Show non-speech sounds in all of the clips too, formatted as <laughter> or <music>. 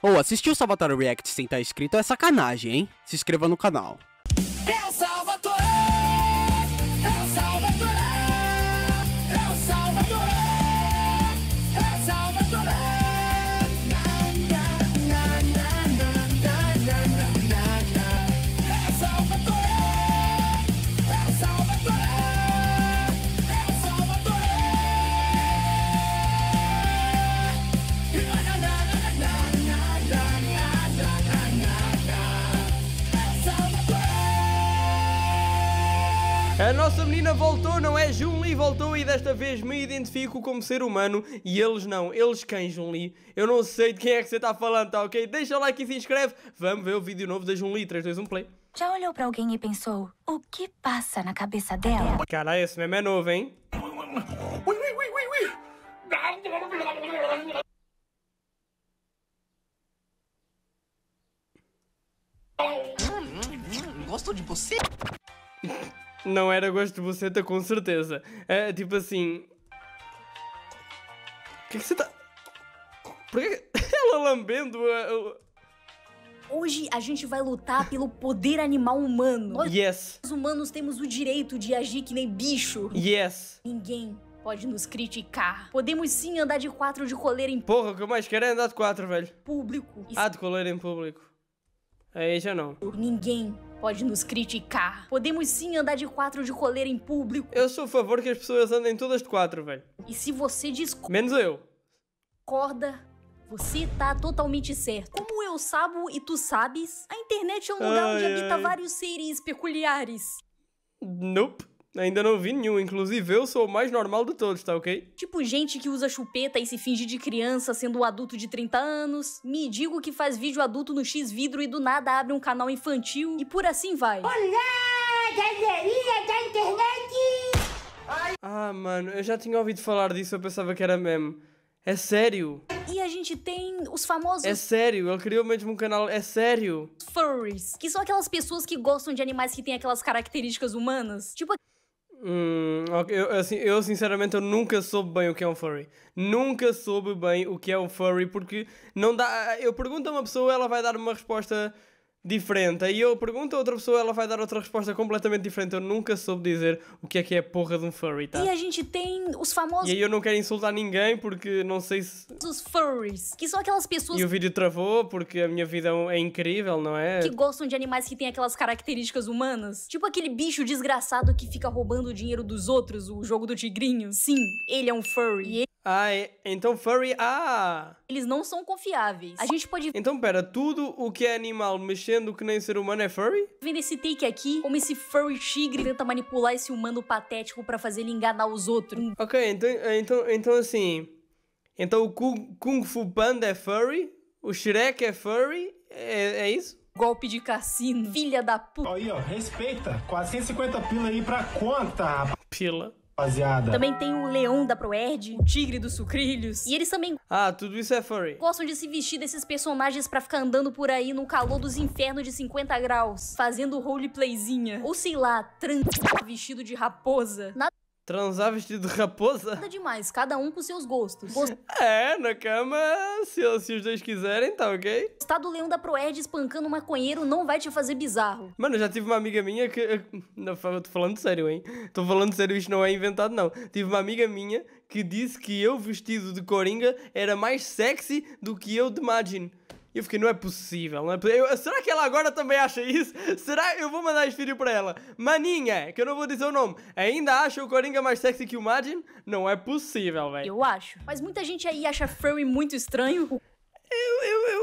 Ou oh, o Salvatore React sem estar tá inscrito é sacanagem, hein? Se inscreva no canal. Karina voltou, não é? Junli voltou e desta vez me identifico como ser humano e eles não, eles quem, Junli? Eu não sei de quem é que você está falando, tá ok? Deixa o like e se inscreve. Vamos ver o vídeo novo da Junli Li. 3, 2, 1, play. Já olhou para alguém e pensou, o que passa na cabeça dela? Cara, esse meme é novo, hein? Ui, ui, ui, ui, ui. gosto de você. Não era gosto de buceta, com certeza. É, tipo assim. O que é que você tá. Por que <laughs> Ela lambendo a. Hoje a gente vai lutar pelo poder animal humano. Nós, yes. Os humanos temos o direito de agir que nem bicho. Yes. Ninguém pode nos criticar. Podemos sim andar de quatro de coleira em Porra, o que eu mais quero é andar de quatro, velho. Público. Ah, de coleira em público. Aí já não. Ninguém pode nos criticar. Podemos sim andar de quatro de coleira em público. Eu sou a favor que as pessoas andem todas de quatro, velho. E se você diz Menos eu. Corda, você tá totalmente certo. Como eu sabo e tu sabes, a internet é um lugar ai, onde ai. habita vários seres peculiares. Nope. Ainda não vi nenhum, inclusive eu sou o mais normal de todos, tá ok? Tipo gente que usa chupeta e se finge de criança sendo um adulto de 30 anos. Me digo que faz vídeo adulto no X vidro e do nada abre um canal infantil e por assim vai. Olá, galeria da internet! Ah, mano, eu já tinha ouvido falar disso, eu pensava que era meme. É sério? E a gente tem os famosos. É sério, ele criou mesmo um canal. É sério? Furries, que são aquelas pessoas que gostam de animais que têm aquelas características humanas. Tipo. Hum, okay. eu, assim, eu sinceramente eu nunca soube bem o que é um furry. Nunca soube bem o que é um furry porque não dá. Eu pergunto a uma pessoa, ela vai dar uma resposta diferente. Aí eu pergunto a outra pessoa, ela vai dar outra resposta completamente diferente. Eu nunca soube dizer o que é que é porra de um furry, tá? E a gente tem os famosos. E aí eu não quero insultar ninguém porque não sei se. Os furries, que são aquelas pessoas. E o vídeo travou porque a minha vida é incrível, não é? Que gostam de animais que têm aquelas características humanas. Tipo aquele bicho desgraçado que fica roubando o dinheiro dos outros, o jogo do tigrinho. Sim, ele é um furry. Ah, é, então furry. Ah! Eles não são confiáveis. A gente pode. Então, pera, tudo o que é animal mexendo que nem ser humano é furry? Vendo esse take aqui, como esse furry tigre tenta manipular esse humano patético para fazer ele enganar os outros. Ok, então, então, então assim. Então o Kung, Kung Fu Panda é furry? O Shrek é furry? É, é isso? golpe de cassino. Filha da puta. Aí, ó, respeita. 450 pila aí pra conta. Pila. Rapaziada. Também tem o leão da Proerd, o tigre dos sucrilhos. E eles também. Ah, tudo isso é furry. Gostam de se vestir desses personagens para ficar andando por aí no calor dos infernos de 50 graus, fazendo roleplayzinha. Ou sei lá, transar vestido de raposa. Nada Transar vestido de raposa? Nada demais, cada um com seus gostos. Gost... É, na cama, se, se, os dois quiserem, tá ok? estado tá do leão da Proerd espancando um maconheiro não vai te fazer bizarro. Mano, eu já tive uma amiga minha que... <laughs> Não, eu tô falando sério, hein? Tô falando sério, isso não é inventado, não. Tive uma amiga minha que disse que eu vestido de coringa era mais sexy do que eu de Magin eu fiquei, não é possível, não é possível. Eu, será que ela agora também acha isso? <laughs> Será? Eu vou mandar este vídeo para ela. Maninha, que eu não vou dizer o nome, ainda acha o Coringa mais sexy que o Madden? Não é possível, velho. Eu acho. Mas muita gente aí acha furry muito estranho. O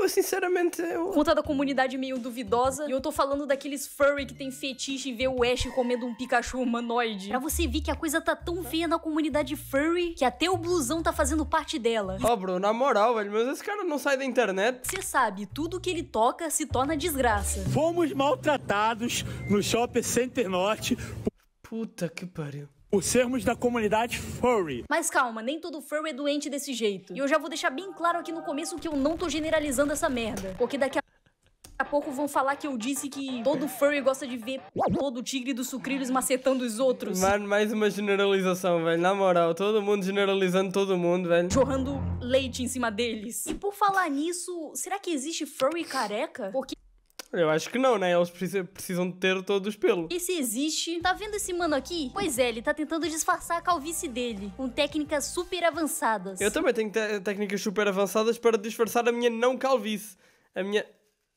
sinceramente. Eu... Conta da comunidade meio duvidosa. E eu tô falando daqueles furry que tem fetiche e vê o Ash comendo um Pikachu humanoide. Pra você ver que a coisa tá tão feia na comunidade furry que até o blusão tá fazendo parte dela. Ó, oh, bro, na moral, velho, mas esse cara não sai da internet. Você sabe, tudo que ele toca se torna desgraça. Fomos maltratados no Shopping Center Norte. Puta que pariu por sermos da comunidade furry. Mas calma, nem todo furry é doente desse jeito. E eu já vou deixar bem claro aqui no começo que eu não tô generalizando essa merda. Porque daqui a Daqui a pouco vão falar que eu disse que todo furry gosta de ver todo tigre dos sucrilhos macetando os outros. Mano, mais uma generalização, velho. Na moral, todo mundo generalizando todo mundo, velho. Jorrando leite em cima deles. E por falar nisso, será que existe furry careca? Porque eu acho que não, né? Elas precisam ter todo os pelos. Esse existe. Tá vendo esse mano aqui? Pois é, ele tá tentando disfarçar a calvície dele, com técnicas super avançadas. Eu também tenho técnicas super avançadas para disfarçar a minha não calvície. A minha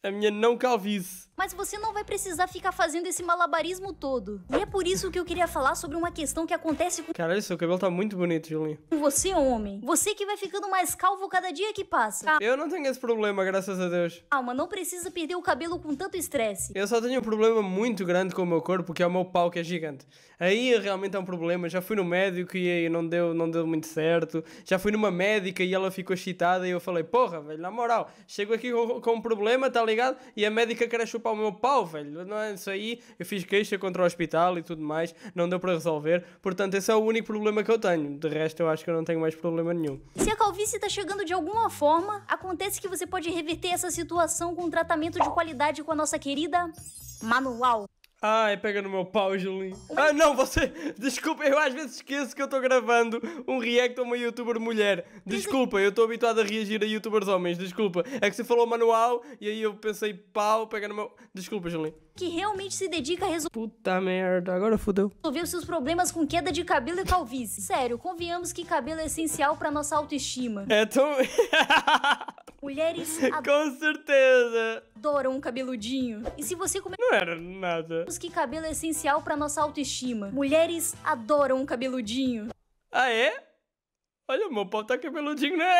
a minha não calvície. Mas você não vai precisar ficar fazendo esse malabarismo todo. E é por isso que eu queria falar sobre uma questão que acontece com. Caralho, seu cabelo tá muito bonito, Julinho. Você, homem. Você que vai ficando mais calvo cada dia que passa. Eu não tenho esse problema, graças a Deus. Calma, não precisa perder o cabelo com tanto estresse. Eu só tenho um problema muito grande com o meu corpo, que é o meu pau, que é gigante. Aí realmente é um problema. Já fui no médico e não deu, não deu muito certo. Já fui numa médica e ela ficou excitada e eu falei, porra, velho, na moral, chego aqui com, com um problema, tal tá ligado? E a médica quer chupar o meu pau, velho. Não é isso aí. Eu fiz queixa contra o hospital e tudo mais. Não deu para resolver. Portanto, esse é o único problema que eu tenho. De resto, eu acho que eu não tenho mais problema nenhum. Se a calvície está chegando de alguma forma, acontece que você pode reverter essa situação com um tratamento de qualidade com a nossa querida Manual. Ai, pega no meu pau, Julinho. Ah, não, você. Desculpa, eu às vezes esqueço que eu estou gravando um react a uma youtuber mulher. Desculpa, eu estou habituado a reagir a youtubers homens. Desculpa. É que você falou manual e aí eu pensei pau, pega no meu. Desculpa, Julinho. Que realmente se dedica a resolver. Puta merda, agora fudeu. Resolver os seus problemas com queda de cabelo e calvície. Sério, conviamos que cabelo é essencial para nossa autoestima. É tão. <laughs> Mulheres <laughs> Com certeza. adoram um cabeludinho. E se você comer Não era nada. que cabelo é essencial pra nossa autoestima. Mulheres adoram um cabeludinho. Ah, é? Olha, meu pau tá cabeludinho, né?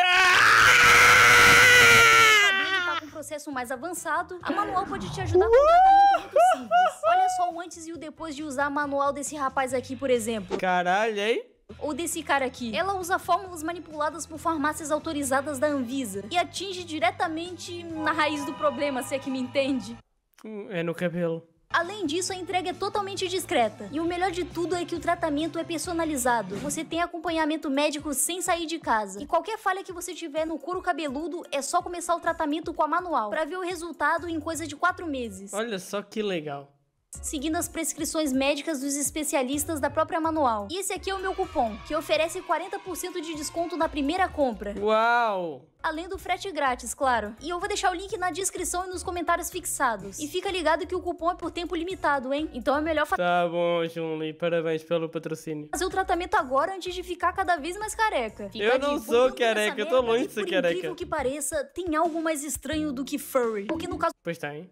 Sabendo tá com um processo mais avançado, a manual pode te ajudar com um tratamento muito simples. Olha só o antes e o depois de usar a manual desse rapaz aqui, por exemplo. Caralho, hein? ou desse cara aqui. Ela usa fórmulas manipuladas por farmácias autorizadas da Anvisa e atinge diretamente na raiz do problema, se é que me entende. Uh, é no cabelo. Além disso, a entrega é totalmente discreta. E o melhor de tudo é que o tratamento é personalizado. Você tem acompanhamento médico sem sair de casa. E qualquer falha que você tiver no couro cabeludo, é só começar o tratamento com a manual, para ver o resultado em coisa de 4 meses. Olha só que legal seguindo as prescrições médicas dos especialistas da própria Manual. E esse aqui é o meu cupom, que oferece 40% de desconto na primeira compra. Uau! Além do frete grátis, claro. E eu vou deixar o link na descrição e nos comentários fixados. E fica ligado que o cupom é por tempo limitado, hein? Então é melhor fazer. Tá bom, Junli, parabéns pelo patrocínio. Fazer o tratamento agora antes de ficar cada vez mais careca. Fica eu não sou careca, eu tô longe de ser careca. Por incrível que pareça, tem algo mais estranho do que furry. Porque no caso. Pois tem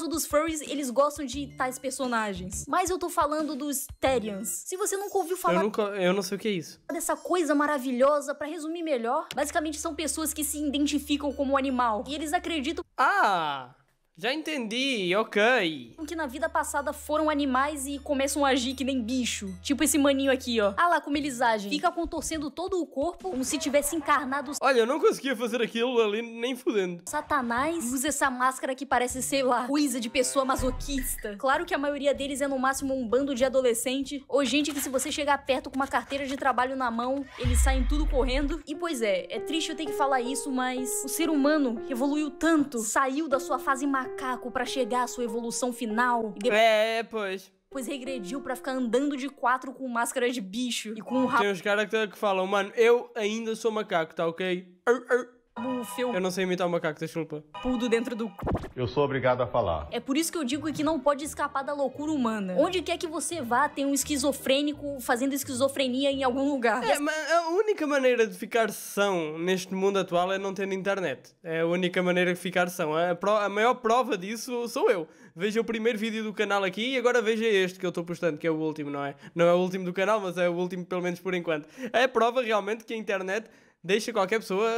caso dos furries, eles gostam de tais personagens. Mas eu tô falando dos Therians. Se você nunca ouviu falar... Eu, nunca, eu não sei o que é isso. Dessa coisa maravilhosa, para resumir melhor, basicamente são pessoas que se identificam como animal. E eles acreditam... Ah! Já entendi, ok. Que na vida passada foram animais e começam a agir que nem bicho. Tipo esse maninho aqui, ó. Ah lá como eles agem. Fica contorcendo todo o corpo como se tivesse encarnado. Olha, eu não conseguia fazer aquilo ali nem fudendo. Satanás usa essa máscara que parece, sei lá, coisa de pessoa masoquista. Claro que a maioria deles é no máximo um bando de adolescente ou gente que se você chegar perto com uma carteira de trabalho na mão, eles saem tudo correndo. E pois é, é triste eu ter que falar isso, mas o ser humano evoluiu tanto, saiu da sua fase macabra macaco para chegar à sua evolução final. E depois... É, é, pois Pois regrediu para ficar andando de quatro com máscara de bicho e com um rabo. Tem uns caras tá- que falam, mano, eu ainda sou macaco, tá ok? Ar, ar o Eu não sei imitar o macaco, desculpa. Pudo dentro do. Eu sou obrigado a falar. É por isso que eu digo que não pode escapar da loucura humana. Onde quer que você vá, tem um esquizofrênico fazendo esquizofrenia em algum lugar. É, mas a única maneira de ficar são neste mundo atual é não tendo internet. É a única maneira de ficar são. A, pro... a maior prova disso sou eu. Veja o primeiro vídeo do canal aqui e agora veja é este que eu estou postando, que é o último, não é? Não é o último do canal, mas é o último pelo menos por enquanto. É prova realmente que a internet Deixa qualquer pessoa.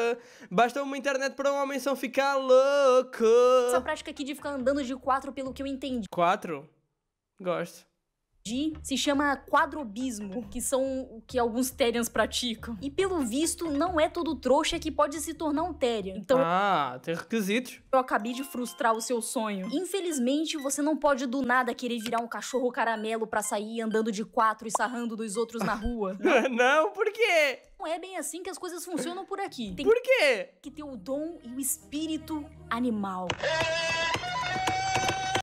Basta uma internet para um homem só ficar louco. Essa prática aqui de ficar andando de quatro, pelo que eu entendi. Quatro? Gosto se chama quadrobismo, que são o que alguns Terians praticam. E pelo visto, não é todo trouxa que pode se tornar um Terian. Então, ah, tem requisitos. Eu acabei de frustrar o seu sonho. Infelizmente, você não pode do nada querer virar um cachorro caramelo para sair andando de quatro e sarrando dos outros na rua. não, <laughs> não por quê? Não é bem assim que as coisas funcionam por aqui. Tem por quê? Que ter o dom e o espírito animal. É!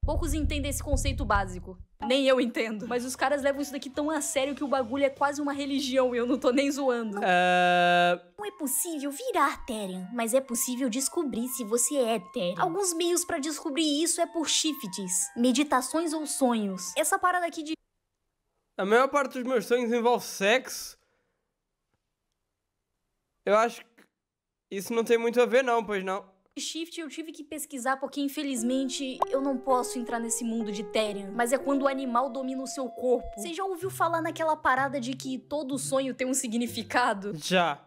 Poucos entendem esse conceito básico. Nem eu entendo. Mas os caras levam isso daqui tão a sério que o bagulho é quase uma religião e eu não tô nem zoando. Uh... Não é possível virar Terian, mas é possível descobrir se você é Teren. Alguns meios para descobrir isso é por shifts, meditações ou sonhos. Essa parada aqui de. A maior parte dos meus sonhos envolve sexo. Eu acho que isso não tem muito a ver, não, pois não. Shift eu tive que pesquisar porque infelizmente eu não posso entrar nesse mundo de Terian, mas é quando o animal domina o seu corpo. Você já ouviu falar naquela parada de que todo sonho tem um significado? Já.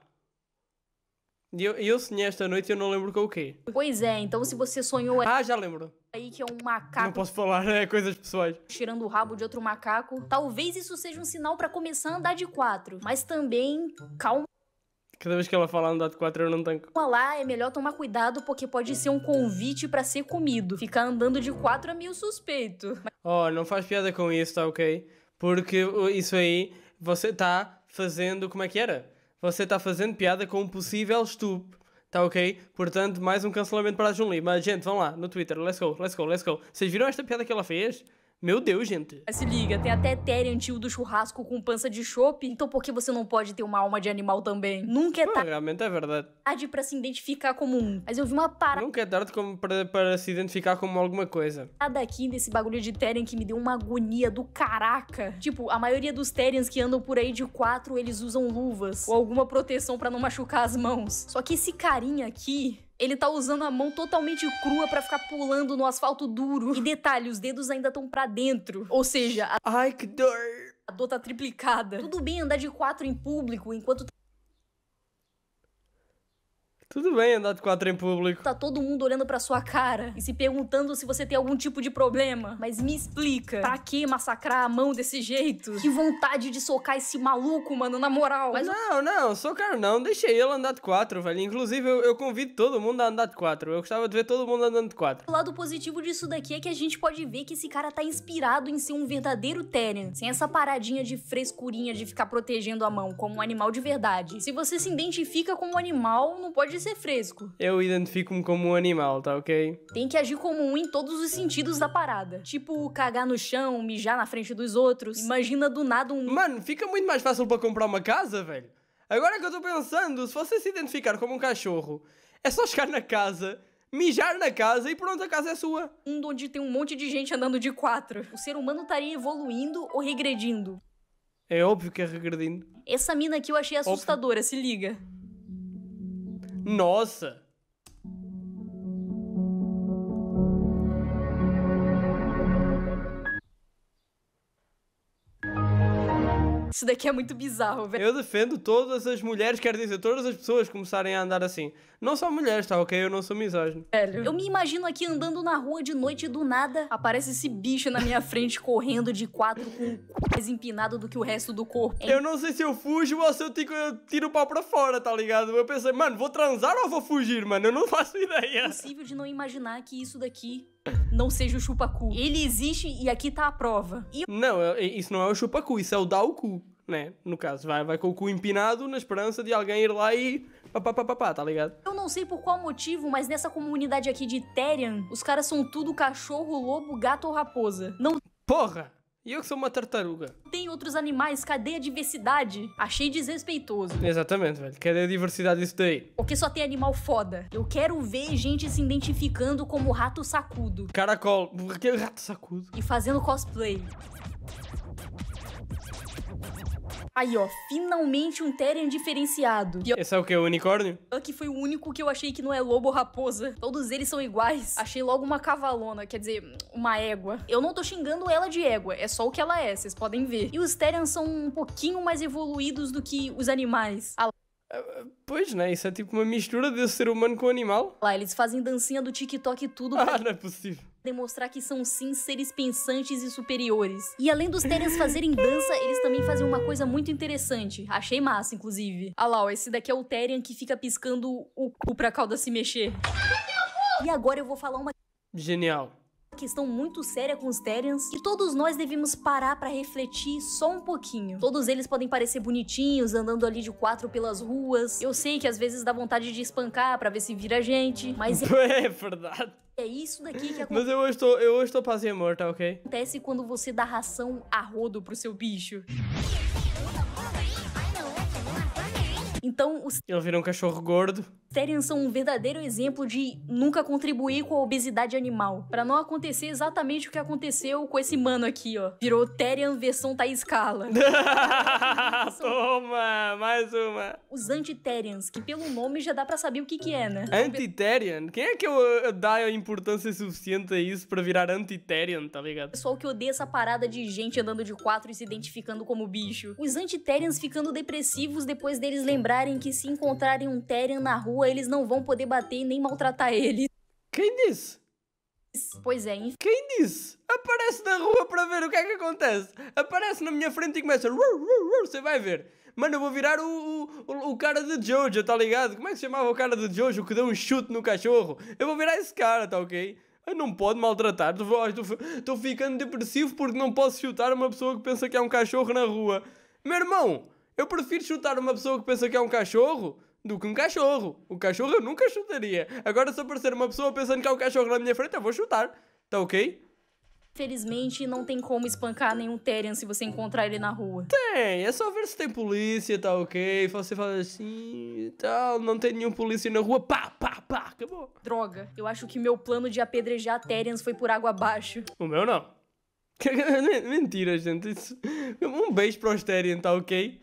E eu, eu sonhei esta noite e eu não lembro o que Pois é, então se você sonhou... Ah, já lembro aí que é um macaco. Não posso falar, né? Coisas pessoais. Tirando o rabo de outro macaco. Talvez isso seja um sinal para começar a andar de quatro. Mas também, calma Cada vez que ela falar no dado 4, eu não tanco. Lá é melhor tomar cuidado porque pode ser um convite para ser comido. Ficar andando de 4 é meio suspeito. Ó, oh, não faz piada com isso, tá ok? Porque isso aí, você tá fazendo. Como é que era? Você tá fazendo piada com um possível estupro. Tá ok? Portanto, mais um cancelamento para a Junli. Mas, gente, vão lá no Twitter. Let's go, let's go, let's go. Vocês viram esta piada que ela fez? Meu Deus, gente. Mas se liga, tem até Terian, tio do churrasco com pança de chope, então por que você não pode ter uma alma de animal também? Nunca é tarde. Realmente é verdade. Tarde pra se identificar como um. Mas eu vi uma parada. Nunca é tarde como pra, pra se identificar como alguma coisa. Daqui desse bagulho de Terian que me deu uma agonia do caraca. Tipo, a maioria dos Terians que andam por aí de quatro, eles usam luvas ou alguma proteção para não machucar as mãos. Só que esse carinha aqui, ele tá usando a mão totalmente crua para ficar pulando no asfalto duro. E detalhe, os dedos ainda estão para dentro. Ou seja, a... ai que dor. A dor tá triplicada. Tudo bem andar de quatro em público enquanto tudo bem andar de quatro em público. Tá todo mundo olhando pra sua cara e se perguntando se você tem algum tipo de problema. Mas me explica, pra que massacrar a mão desse jeito? Que vontade de socar esse maluco, mano, na moral. Mas não, não, socar não. Deixei ele andar de quatro, velho. Inclusive, eu, eu convido todo mundo a andar de quatro. Eu gostava de ver todo mundo andando de quatro. O lado positivo disso daqui é que a gente pode ver que esse cara tá inspirado em ser um verdadeiro Terran. Sem essa paradinha de frescurinha de ficar protegendo a mão como um animal de verdade. Se você se identifica como um animal, não pode ser fresco. Eu identifico-me como um animal, tá ok? Tem que agir como um em todos os sentidos da parada. Tipo, cagar no chão, mijar na frente dos outros. Imagina do nada um. Mano, fica muito mais fácil para comprar uma casa, velho. Agora que eu tô pensando, se você se identificar como um cachorro, é só chegar na casa, mijar na casa e pronto, a casa é sua. Um onde tem um monte de gente andando de quatro. O ser humano estaria evoluindo ou regredindo? É óbvio que é regredindo. Essa mina aqui eu achei assustadora, Óbvio. se liga. Nossa! Isso daqui é muito bizarro, velho. Eu defendo todas as mulheres, quer dizer, todas as pessoas começarem a andar assim. Não só mulheres, tá ok? Eu não sou misógino. Velho, eu me imagino aqui andando na rua de noite do nada aparece esse bicho na minha frente <laughs> correndo de quatro com mais empinado do que o resto do corpo. Hein? Eu não sei se eu fujo ou se eu tiro, eu tiro o pau pra fora, tá ligado? Eu pensei, mano, vou transar ou vou fugir, mano? Eu não <laughs> faço ideia. É impossível de não imaginar que isso daqui não seja o chupacu. Ele existe e aqui tá a prova. E... Não, é, isso não é o chupacu, isso é o dar o cu né? No caso, vai, vai com o cu empinado na esperança de alguém ir lá e papapá, tá ligado? Eu não sei por qual motivo, mas nessa comunidade aqui de Terian, os caras são tudo cachorro, lobo, gato ou raposa. Não. Porra! E eu que sou uma tartaruga. Tem outros animais, cadê a diversidade? Achei desrespeitoso. Exatamente, velho. Cadê a diversidade disso daí? Porque só tem animal foda. Eu quero ver gente se identificando como rato sacudo. Caracol. Rato sacudo. E fazendo cosplay. Aí, ó, finalmente um Terian diferenciado. E, ó, Esse é o que? O unicórnio? que foi o único que eu achei que não é lobo ou raposa. Todos eles são iguais. Achei logo uma cavalona, quer dizer, uma égua. Eu não tô xingando ela de égua, é só o que ela é, vocês podem ver. E os Terians são um pouquinho mais evoluídos do que os animais. A ah, é, é, Pois, né? Isso é tipo uma mistura de ser humano com animal. lá, eles fazem dancinha do TikTok e tudo. Ah, pra... não é possível demonstrar que são sim seres pensantes e superiores. E além dos Terians fazerem dança, eles também fazem uma coisa muito interessante. Achei massa, inclusive. Ah lá, ó, esse daqui é o Terian que fica piscando o cu pra cauda se mexer. E agora eu vou falar uma... Genial questão muito séria com os Terians e todos nós devemos parar para refletir só um pouquinho. Todos eles podem parecer bonitinhos, andando ali de quatro pelas ruas. Eu sei que às vezes dá vontade de espancar para ver se vira gente, mas <laughs> é, é verdade. É isso daqui que acontece. Mas eu hoje eu estou paz e amor, tá ok? Acontece quando você dá ração a rodo pro seu bicho. Então, os. Ele virou um cachorro gordo. Terians são um verdadeiro exemplo de nunca contribuir com a obesidade animal. para não acontecer exatamente o que aconteceu com esse mano aqui, ó. Virou Terian versão Thaís Carla. <laughs> Toma! Mais uma! Os Antiterians, que pelo nome já dá para saber o que que é, né? Antiterian? Quem é que eu, eu dá importância suficiente a isso para virar Antiterian, tá ligado? Pessoal que odeia essa parada de gente andando de quatro e se identificando como bicho. Os Antiterians ficando depressivos depois deles lembrar lembrarem que se encontrarem um Teren na rua, eles não vão poder bater nem maltratar ele. Quem disse? Pois é, inf... Quem disse? Aparece na rua para ver o que é que acontece. Aparece na minha frente e começa. Você vai ver. Mano, eu vou virar o, o, o, cara de Jojo, tá ligado? Como é que se chamava o cara de Jojo que deu um chute no cachorro? Eu vou virar esse cara, tá ok? Eu não pode maltratar. Estou ficando depressivo porque não posso chutar uma pessoa que pensa que é um cachorro na rua. Meu irmão, eu prefiro chutar uma pessoa que pensa que é um cachorro do que um cachorro. O cachorro eu nunca chutaria. Agora, se aparecer uma pessoa pensando que é um cachorro na minha frente, eu vou chutar. Tá ok? Felizmente, não tem como espancar nenhum Terian se você encontrar ele na rua. Tem, é só ver se tem polícia, tá ok? Você fala assim e tal, não tem nenhum polícia na rua, pá, pá, pá, acabou. Droga, eu acho que meu plano de apedrejar Terians foi por água abaixo. O meu não. <laughs> Mentira, gente. Um beijo para os Terian, tá ok?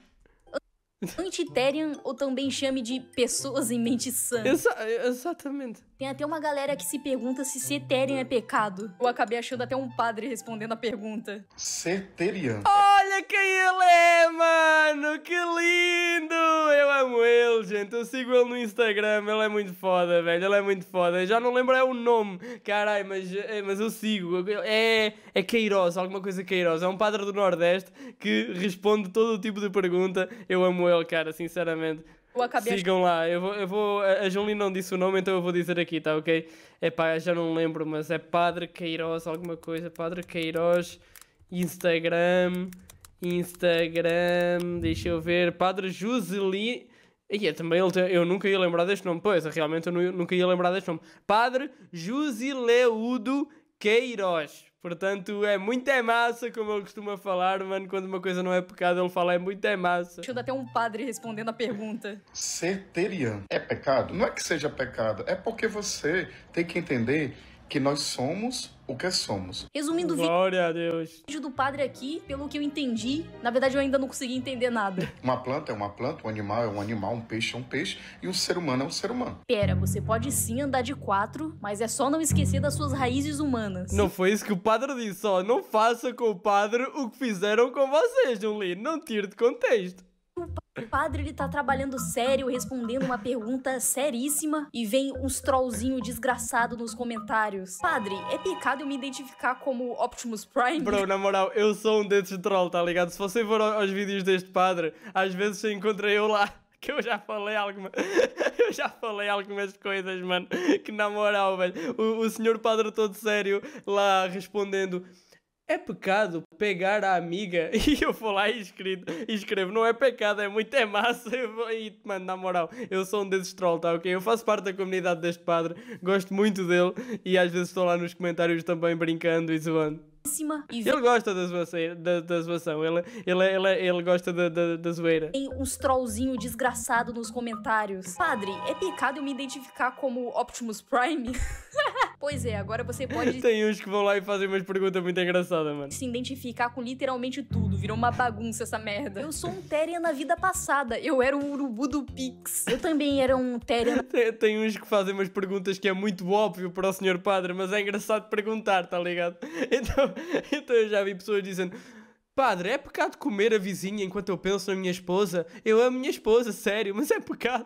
Antiterian, ou também chame de pessoas em mente sã. Exa exatamente. Tem até uma galera que se pergunta se Ceterian é pecado. Eu acabei achando até um padre respondendo a pergunta. Ceterian. Olha quem ele é, mano! Que lindo! gente. Eu sigo ele no Instagram. Ele é muito foda, velho. Ele é muito foda. Já não lembro é o nome. Caralho, mas, é, mas eu sigo. É, é Queiroz, alguma coisa Queiroz. É um padre do Nordeste que responde todo o tipo de pergunta. Eu amo ele, cara, sinceramente. Sigam lá, eu vou, eu vou. A Jolie não disse o nome, então eu vou dizer aqui, tá ok? É pá, já não lembro, mas é Padre Queiroz, alguma coisa. Padre Queiroz, Instagram. Instagram, deixa eu ver. Padre Juseli, e é também ele eu nunca ia lembrar deste nome, pois, é, realmente eu nunca ia lembrar deste nome. Padre Jusileudo Queiroz. Portanto, é muito é massa, como eu costumo falar, mano. Quando uma coisa não é pecado, ele fala é muito é massa. Deixa eu dar até um padre respondendo a pergunta. Ser é pecado? Não é que seja pecado, é porque você tem que entender que nós somos o que somos. Resumindo o Glória a Deus. vídeo do padre aqui, pelo que eu entendi, na verdade eu ainda não consegui entender nada. <laughs> Uma planta é uma planta, um animal é um animal, um peixe é um peixe e um ser humano é um ser humano. Pera, você pode sim andar de quatro, mas é só não esquecer das suas raízes humanas. Não foi isso que o padre disse, ó. Não faça com o padre o que fizeram com vocês, Julie. Não tire de contexto. O padre, ele tá trabalhando sério, respondendo uma pergunta seríssima e vem uns trollzinho desgraçado nos comentários. Padre, é pecado eu me identificar como Optimus Prime? Bro, na moral, eu sou um desses troll, tá ligado? Se você for aos vídeos deste padre, às vezes você encontra eu lá <laughs> que eu já falei alguma. <laughs> eu já falei algumas coisas, mano. Que na moral, velho. O, o senhor padre todo sério lá respondendo é pecado pegar a amiga <laughs> e eu vou lá e escrevo, e escrevo não é pecado, é muito é massa eu vou, e mano, na moral, eu sou um desses troll, tá ok? Eu faço parte da comunidade deste padre, gosto muito dele e às vezes estou lá nos comentários também brincando e zoando. Ele gosta da zoação, da, da zoação. Ele, ele, ele, ele gosta da, da, da zoeira. Tem uns trollzinho desgraçado nos comentários. Padre, é pecado eu me identificar como Optimus Prime? <laughs> Pois é, agora você pode. <laughs> Tem uns que vão lá e fazem umas perguntas muito engraçadas, mano. Se identificar com literalmente tudo. Virou uma bagunça essa merda. Eu sou um Terian na vida passada. Eu era o urubu do Pix. Eu também era um Terian. <laughs> Tem, tem uns que fazem umas perguntas que é muito óbvio para o senhor padre, mas é engraçado perguntar, tá ligado? <laughs> Então, então eu já vi pessoas dizendo. Padre, é pecado comer a vizinha enquanto eu penso na minha esposa? Eu amo minha esposa, sério, mas é pecado.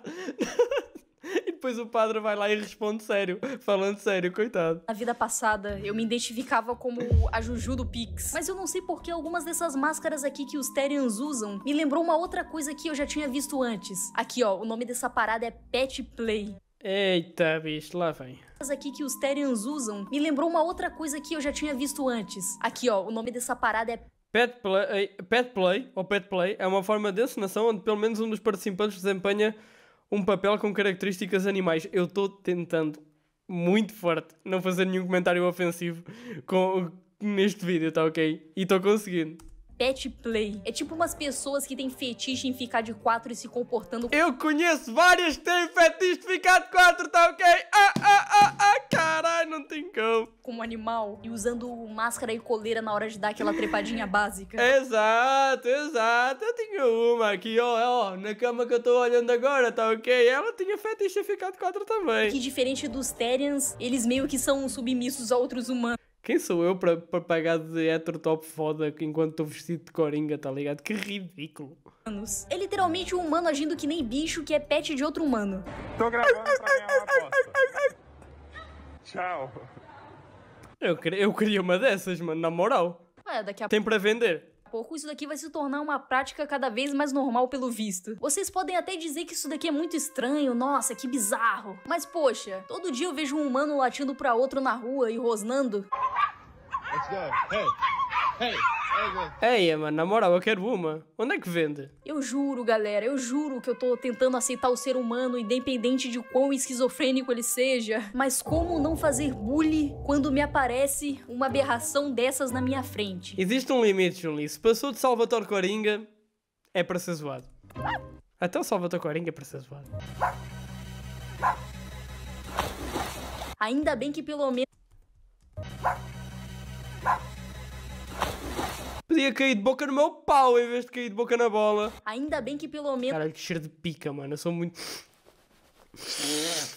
<laughs> E depois o padre vai lá e responde sério, falando sério, coitado. Na vida passada, eu me identificava como a Juju do Pix. Mas eu não sei por que algumas dessas máscaras aqui que os Terians usam me lembrou uma outra coisa que eu já tinha visto antes. Aqui, ó, o nome dessa parada é Pet Play. Eita, bicho, lá vem. aqui que os Terians usam me lembrou uma outra coisa que eu já tinha visto antes. Aqui, ó, o nome dessa parada é Pet Play, eh, Pet Play ou Pet Play é uma forma de encenação onde pelo menos um dos participantes desempenha um papel com características animais. Eu estou tentando muito forte não fazer nenhum comentário ofensivo com, neste vídeo, tá ok? E estou conseguindo pet play. É tipo umas pessoas que têm fetiche em ficar de quatro e se comportando. Eu conheço várias que têm fetiche de ficar de quatro, tá ok? Ah, ah, ah, ah, caralho, não tem cão. Como animal e usando máscara e coleira na hora de dar aquela trepadinha <laughs> básica. Exato, exato. Eu tenho uma aqui, ó, é, ó, na cama que eu tô olhando agora, tá ok? Ela tinha fetiche de ficar de quatro também. Que diferente dos Terians, eles meio que são submissos a outros humanos. Quem sou eu para, para pagar de hétero top foda enquanto estou vestido de coringa, tá ligado? Que ridículo. É literalmente um humano agindo que nem bicho que é pet de outro humano. Tô gravando pra ganhar Tchau. Eu, eu queria uma dessas, mano, na moral. Ué, daqui a Tem para vender pouco, isso daqui vai se tornar uma prática cada vez mais normal pelo visto. Vocês podem até dizer que isso daqui é muito estranho, nossa, que bizarro. Mas poxa, todo dia eu vejo um humano latindo para outro na rua e rosnando. Let's go. Hey. Hey. Ei, mano, na moral, eu quero uma. Onde é que vende? Eu juro, galera, eu juro que eu tô tentando aceitar o ser humano, independente de quão esquizofrênico ele seja. Mas como não fazer bullying quando me aparece uma aberração dessas na minha frente? Existe um limite, Julie. Se passou de Salvador Coringa, é para ser zoado. Até o Salvador Coringa é para ser zoado. Ainda bem que pelo menos. Podia cair de boca no meu pau em vez de cair de boca na bola. Ainda bem que pelo menos. Caralho, que cheiro de pica, mano. Eu sou muito.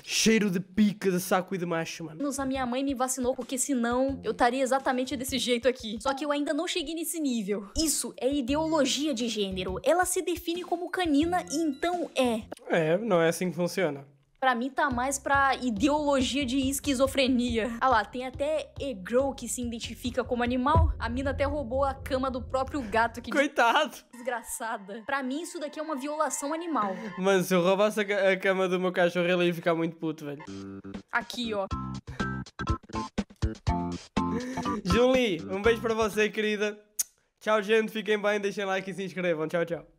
Cheiro de pica, de saco e de macho, mano. A minha mãe me vacinou, porque senão eu estaria exatamente desse jeito aqui. Só que eu ainda não cheguei nesse nível. Isso é ideologia de gênero. Ela se define como canina e então é. É, não é assim que funciona. Pra mim tá mais pra ideologia de esquizofrenia. Ah lá, tem até Egro que se identifica como animal. A mina até roubou a cama do próprio gato que. Coitado! Desgraçada. Pra mim, isso daqui é uma violação animal. Mano, se eu roubasse a cama do meu cachorro, ele ia ficar muito puto, velho. Aqui, ó. Julie, um beijo para você, querida. Tchau, gente. Fiquem bem, deixem like e se inscrevam. Tchau, tchau.